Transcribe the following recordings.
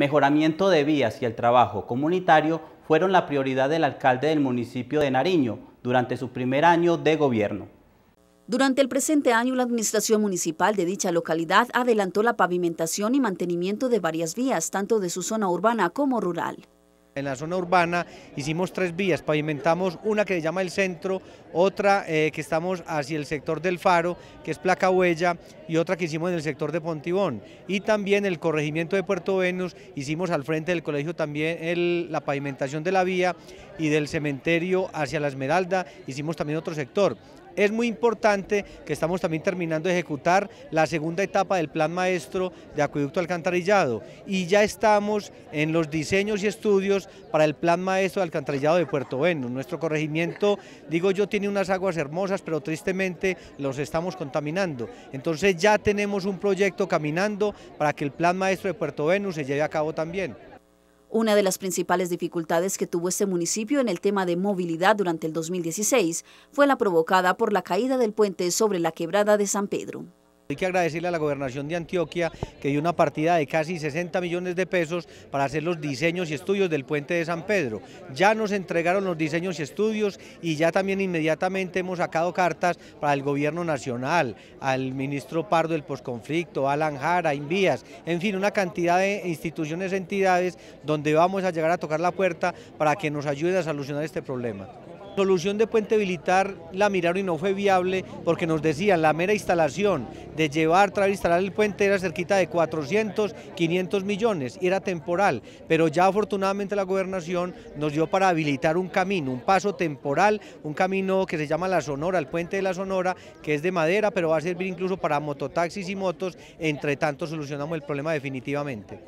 mejoramiento de vías y el trabajo comunitario fueron la prioridad del alcalde del municipio de Nariño durante su primer año de gobierno. Durante el presente año, la administración municipal de dicha localidad adelantó la pavimentación y mantenimiento de varias vías, tanto de su zona urbana como rural en la zona urbana, hicimos tres vías, pavimentamos una que se llama el centro, otra eh, que estamos hacia el sector del Faro, que es Placa Huella, y otra que hicimos en el sector de Pontibón. Y también el corregimiento de Puerto Venus, hicimos al frente del colegio también la pavimentación de la vía y del cementerio hacia la Esmeralda, hicimos también otro sector. Es muy importante que estamos también terminando de ejecutar la segunda etapa del plan maestro de acueducto alcantarillado y ya estamos en los diseños y estudios para el plan maestro de alcantarillado de Puerto Venus, Nuestro corregimiento, digo yo, tiene unas aguas hermosas, pero tristemente los estamos contaminando. Entonces ya tenemos un proyecto caminando para que el plan maestro de Puerto Venus se lleve a cabo también. Una de las principales dificultades que tuvo este municipio en el tema de movilidad durante el 2016 fue la provocada por la caída del puente sobre la quebrada de San Pedro. Hay que agradecerle a la gobernación de Antioquia que dio una partida de casi 60 millones de pesos para hacer los diseños y estudios del puente de San Pedro. Ya nos entregaron los diseños y estudios y ya también inmediatamente hemos sacado cartas para el gobierno nacional, al ministro Pardo del posconflicto, Alan Jara, Invías, en fin, una cantidad de instituciones, entidades donde vamos a llegar a tocar la puerta para que nos ayude a solucionar este problema solución de Puente habilitar la miraron y no fue viable porque nos decían la mera instalación de llevar, traer, instalar el puente era cerquita de 400, 500 millones y era temporal, pero ya afortunadamente la gobernación nos dio para habilitar un camino, un paso temporal, un camino que se llama La Sonora, el Puente de la Sonora, que es de madera, pero va a servir incluso para mototaxis y motos, entre tanto solucionamos el problema definitivamente.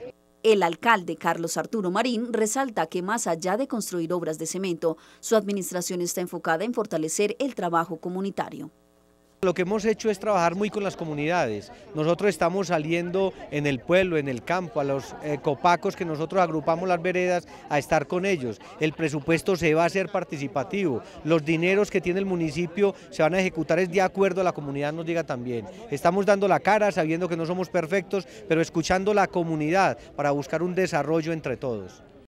El alcalde Carlos Arturo Marín resalta que más allá de construir obras de cemento, su administración está enfocada en fortalecer el trabajo comunitario. Lo que hemos hecho es trabajar muy con las comunidades. Nosotros estamos saliendo en el pueblo, en el campo, a los eh, copacos que nosotros agrupamos las veredas a estar con ellos. El presupuesto se va a hacer participativo. Los dineros que tiene el municipio se van a ejecutar es de acuerdo a la comunidad nos diga también. Estamos dando la cara sabiendo que no somos perfectos, pero escuchando la comunidad para buscar un desarrollo entre todos.